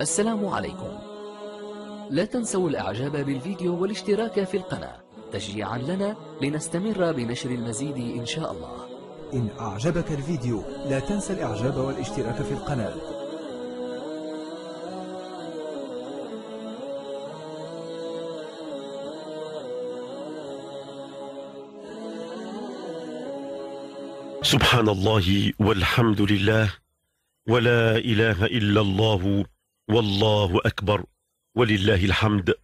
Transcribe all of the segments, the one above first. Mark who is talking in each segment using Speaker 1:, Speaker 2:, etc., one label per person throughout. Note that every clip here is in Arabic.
Speaker 1: السلام عليكم لا تنسوا الإعجاب بالفيديو والاشتراك في القناة تشجيعا لنا لنستمر بنشر المزيد إن شاء الله إن أعجبك الفيديو لا تنسى الإعجاب والاشتراك في القناة سبحان الله والحمد لله ولا إله إلا الله والله أكبر ولله الحمد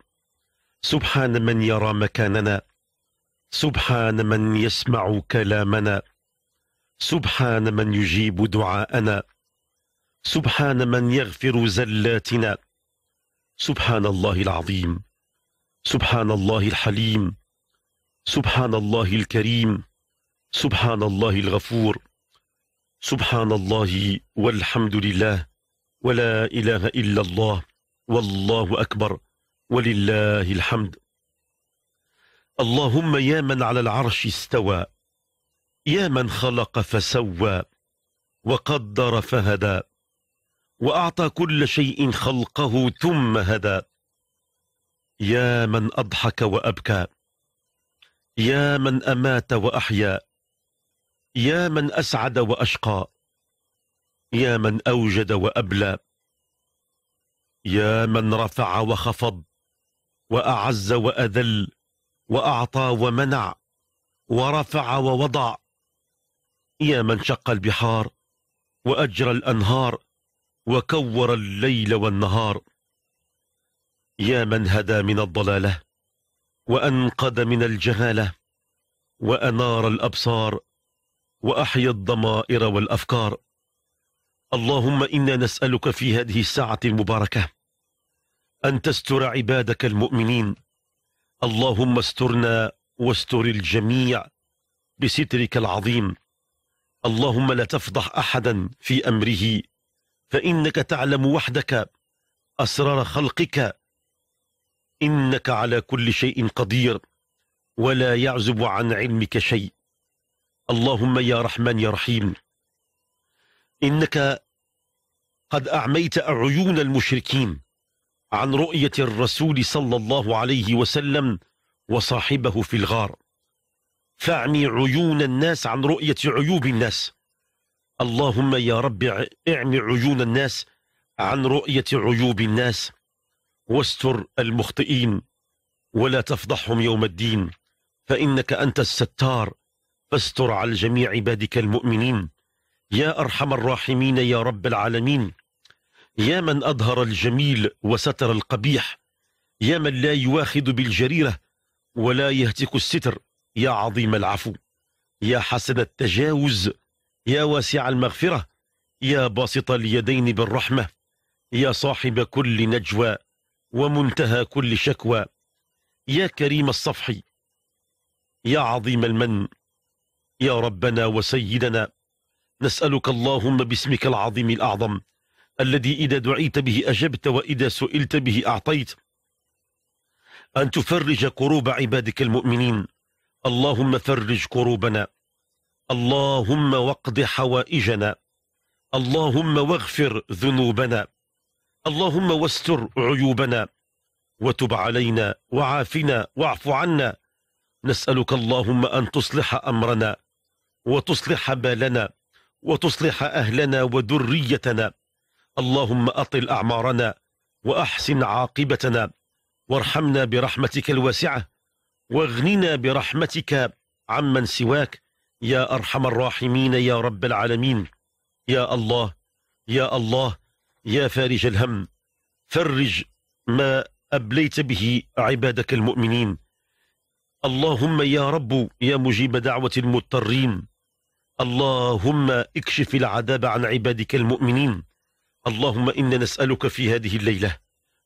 Speaker 1: سبحان من يرى مكاننا سبحان من يسمع كلامنا سبحان من يجيب دعاءنا سبحان من يغفر زلاتنا سبحان الله العظيم سبحان الله الحليم سبحان الله الكريم سبحان الله الغفور سبحان الله والحمد لله ولا إله إلا الله والله أكبر ولله الحمد اللهم يا من على العرش استوى يا من خلق فسوى وقدر فهدى وأعطى كل شيء خلقه ثم هدى يا من أضحك وأبكى يا من أمات وأحيا يا من أسعد وأشقى يا من أوجد وأبلى يا من رفع وخفض وأعز وأذل وأعطى ومنع ورفع ووضع يا من شق البحار وأجرى الأنهار وكور الليل والنهار يا من هدى من الضلالة وأنقذ من الجهالة وأنار الأبصار وأحيا الضمائر والأفكار اللهم إنا نسألك في هذه الساعة المباركة أن تستر عبادك المؤمنين اللهم استرنا واستر الجميع بسترك العظيم اللهم لا تفضح أحدا في أمره فإنك تعلم وحدك أسرار خلقك إنك على كل شيء قدير ولا يعزب عن علمك شيء اللهم يا رحمن يا رحيم إنك قد أعميت عيون المشركين عن رؤية الرسول صلى الله عليه وسلم وصاحبه في الغار فاعمي عيون الناس عن رؤية عيوب الناس اللهم يا رب اعمي عيون الناس عن رؤية عيوب الناس واستر المخطئين ولا تفضحهم يوم الدين فإنك أنت الستار فاستر على جميع عبادك المؤمنين يا أرحم الراحمين يا رب العالمين يا من أظهر الجميل وستر القبيح يا من لا يواخذ بالجريرة ولا يهتك الستر يا عظيم العفو يا حسن التجاوز يا واسع المغفرة يا باسط اليدين بالرحمة يا صاحب كل نجوى ومنتهى كل شكوى يا كريم الصفح يا عظيم المن يا ربنا وسيدنا نسألك اللهم باسمك العظيم الأعظم الذي إذا دعيت به أجبت وإذا سئلت به أعطيت أن تفرج كروب عبادك المؤمنين اللهم فرج كروبنا اللهم واقض حوائجنا اللهم واغفر ذنوبنا اللهم واستر عيوبنا وتب علينا وعافنا واعف عنا نسألك اللهم أن تصلح أمرنا وتصلح بالنا وتصلح أهلنا وذريتنا اللهم أطل أعمارنا وأحسن عاقبتنا وارحمنا برحمتك الواسعة واغننا برحمتك عمن سواك يا أرحم الراحمين يا رب العالمين يا الله يا الله يا فارج الهم فرج ما أبليت به عبادك المؤمنين اللهم يا رب يا مجيب دعوة المضطرين اللهم اكشف العذاب عن عبادك المؤمنين اللهم إنا نسألك في هذه الليلة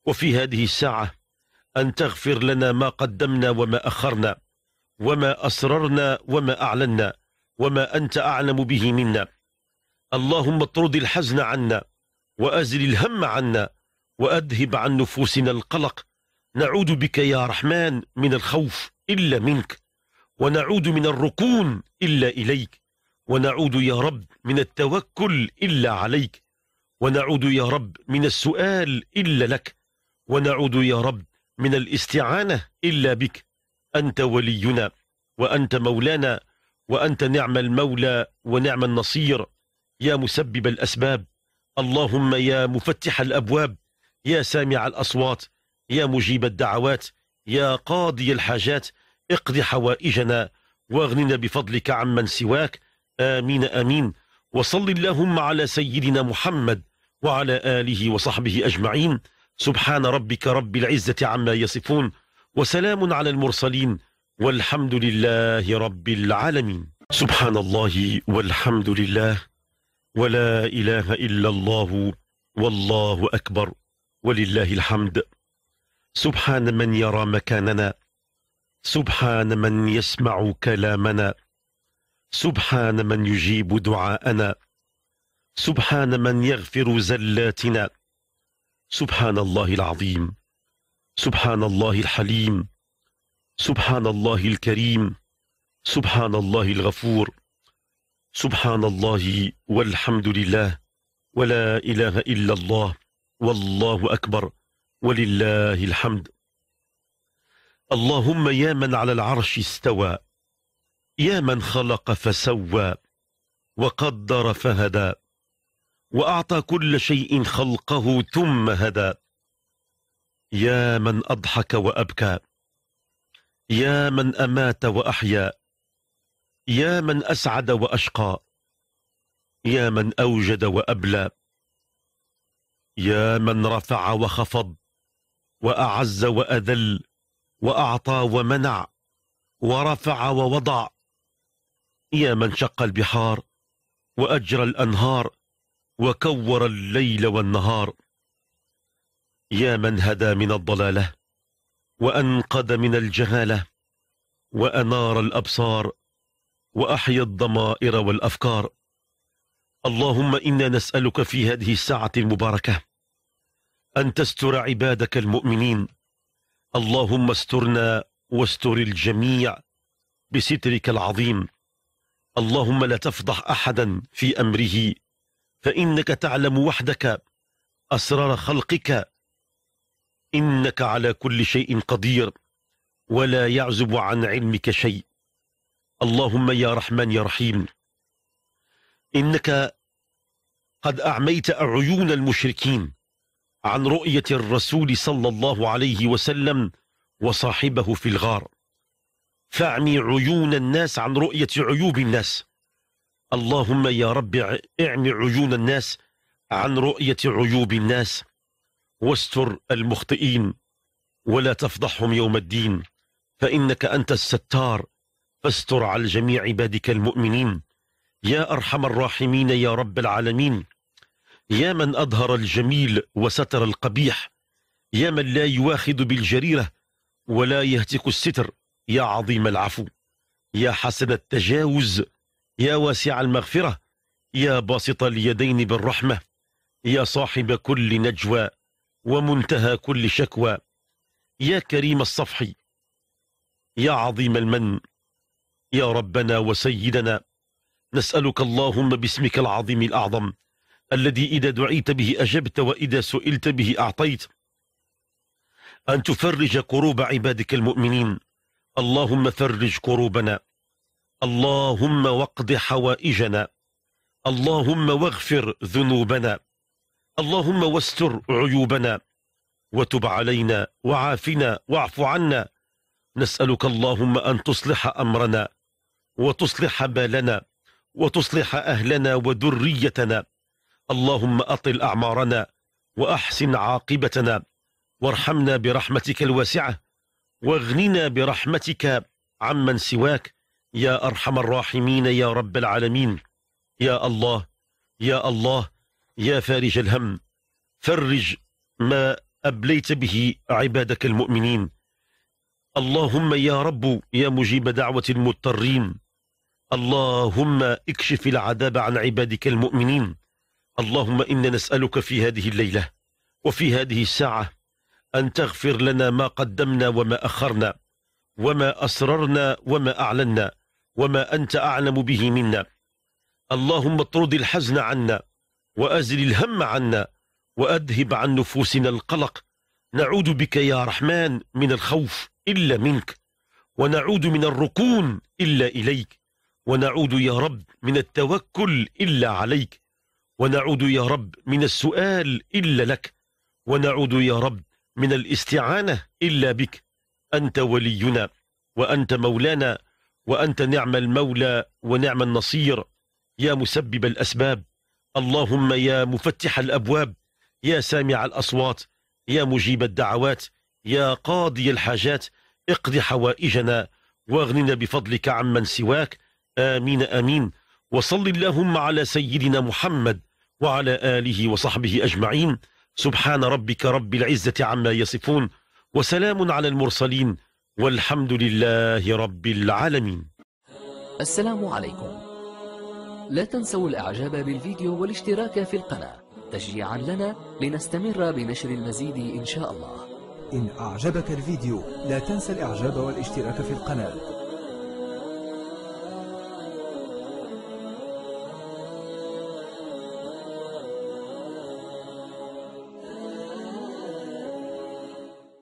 Speaker 1: وفي هذه الساعة أن تغفر لنا ما قدمنا وما أخرنا وما أسررنا وما أعلنا وما أنت أعلم به منا اللهم اطرد الحزن عنا وأزل الهم عنا وأذهب عن نفوسنا القلق نعوذ بك يا رحمن من الخوف إلا منك ونعود من الركون إلا إليك ونعود يا رب من التوكل إلا عليك ونعود يا رب من السؤال إلا لك ونعود يا رب من الاستعانة إلا بك أنت ولينا وأنت مولانا وأنت نعم المولى ونعم النصير يا مسبب الأسباب اللهم يا مفتح الأبواب يا سامع الأصوات يا مجيب الدعوات يا قاضي الحاجات اقض حوائجنا واغننا بفضلك عمن سواك آمين آمين وصل اللهم على سيدنا محمد وعلى آله وصحبه أجمعين سبحان ربك رب العزة عما يصفون وسلام على المرسلين والحمد لله رب العالمين سبحان الله والحمد لله ولا إله إلا الله والله أكبر ولله الحمد سبحان من يرى مكاننا سبحان من يسمع كلامنا سبحان من يجيب دعاءنا سبحان من يغفر زلاتنا سبحان الله العظيم سبحان الله الحليم سبحان الله الكريم سبحان الله الغفور سبحان الله والحمد لله ولا إله إلا الله والله أكبر ولله الحمد اللهم يا من على العرش استوى يا من خلق فسوى وقدر فهدى وأعطى كل شيء خلقه ثم هدى يا من أضحك وأبكى يا من أمات وأحيا يا من أسعد وأشقى يا من أوجد وأبلى يا من رفع وخفض وأعز وأذل وأعطى ومنع ورفع ووضع يا من شق البحار وأجرى الأنهار وكور الليل والنهار يا من هدى من الضلالة وأنقذ من الجهالة وأنار الأبصار وأحيا الضمائر والأفكار اللهم إنا نسألك في هذه الساعة المباركة أن تستر عبادك المؤمنين اللهم استرنا واستر الجميع بسترك العظيم اللهم لا تفضح أحدا في أمره فإنك تعلم وحدك أسرار خلقك إنك على كل شيء قدير ولا يعزب عن علمك شيء اللهم يا رحمن يا رحيم إنك قد أعميت عيون المشركين عن رؤية الرسول صلى الله عليه وسلم وصاحبه في الغار فاعمي عيون الناس عن رؤية عيوب الناس اللهم يا رب اعمي عيون الناس عن رؤية عيوب الناس واستر المخطئين ولا تفضحهم يوم الدين فإنك أنت الستار فاستر على جميع عبادك المؤمنين يا أرحم الراحمين يا رب العالمين يا من أظهر الجميل وستر القبيح يا من لا يواخذ بالجريرة ولا يهتك الستر يا عظيم العفو يا حسن التجاوز يا واسع المغفرة يا باسط اليدين بالرحمة يا صاحب كل نجوى ومنتهى كل شكوى يا كريم الصفح يا عظيم المن يا ربنا وسيدنا نسألك اللهم باسمك العظيم الأعظم الذي إذا دعيت به أجبت وإذا سئلت به أعطيت أن تفرج كروب عبادك المؤمنين اللهم فرج كروبنا اللهم واقض حوائجنا اللهم واغفر ذنوبنا اللهم واستر عيوبنا وتب علينا وعافنا واعف عنا نسألك اللهم أن تصلح أمرنا وتصلح بالنا وتصلح أهلنا وذريتنا اللهم أطل أعمارنا وأحسن عاقبتنا وارحمنا برحمتك الواسعة واغننا برحمتك عمن سواك يا أرحم الراحمين يا رب العالمين يا الله يا الله يا فارج الهم فرج ما أبليت به عبادك المؤمنين اللهم يا رب يا مجيب دعوة المضطرين اللهم اكشف العذاب عن عبادك المؤمنين اللهم إنا نسألك في هذه الليلة وفي هذه الساعة أن تغفر لنا ما قدمنا وما أخرنا وما أسررنا وما أعلنا وما أنت أعلم به منا اللهم اطرد الحزن عنا وأزل الهم عنا وأذهب عن نفوسنا القلق نعوذ بك يا رحمن من الخوف إلا منك ونعود من الركون إلا إليك ونعود يا رب من التوكل إلا عليك ونعود يا رب من السؤال إلا لك ونعود يا رب من الاستعانة إلا بك أنت ولينا وأنت مولانا وأنت نعم المولى ونعم النصير يا مسبب الأسباب اللهم يا مفتح الأبواب يا سامع الأصوات يا مجيب الدعوات يا قاضي الحاجات اقض حوائجنا واغننا بفضلك عمن سواك آمين آمين وصل اللهم على سيدنا محمد وعلى آله وصحبه أجمعين سبحان ربك رب العزة عما يصفون وسلام على المرسلين والحمد لله رب العالمين السلام عليكم لا تنسوا الإعجاب بالفيديو والاشتراك في القناة تشجيعا لنا لنستمر بنشر المزيد إن شاء الله إن أعجبك الفيديو لا تنسى الإعجاب والاشتراك في القناة